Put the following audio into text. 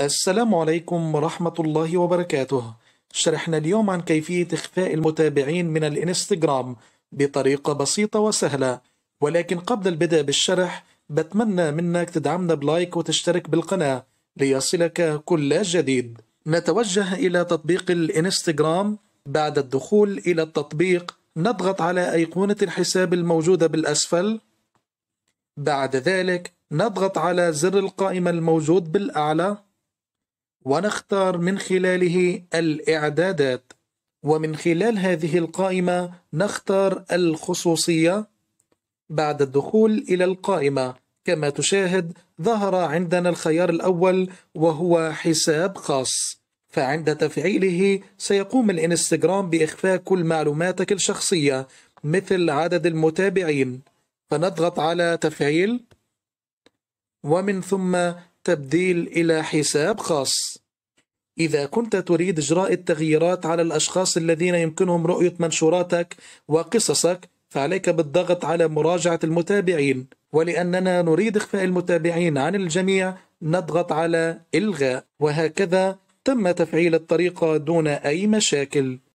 السلام عليكم ورحمة الله وبركاته شرحنا اليوم عن كيفية إخفاء المتابعين من الإنستغرام بطريقة بسيطة وسهلة ولكن قبل البدء بالشرح بتمنى منك تدعمنا بلايك وتشترك بالقناة ليصلك كل جديد نتوجه إلى تطبيق الإنستغرام بعد الدخول إلى التطبيق نضغط على أيقونة الحساب الموجودة بالأسفل بعد ذلك نضغط على زر القائمة الموجود بالأعلى ونختار من خلاله الإعدادات ومن خلال هذه القائمة نختار الخصوصية بعد الدخول إلى القائمة كما تشاهد ظهر عندنا الخيار الأول وهو حساب خاص فعند تفعيله سيقوم الإنستغرام بإخفاء كل معلوماتك الشخصية مثل عدد المتابعين فنضغط على تفعيل ومن ثم التبديل إلى حساب خاص إذا كنت تريد إجراء التغييرات على الأشخاص الذين يمكنهم رؤية منشوراتك وقصصك فعليك بالضغط على مراجعة المتابعين ولأننا نريد إخفاء المتابعين عن الجميع نضغط على إلغاء وهكذا تم تفعيل الطريقة دون أي مشاكل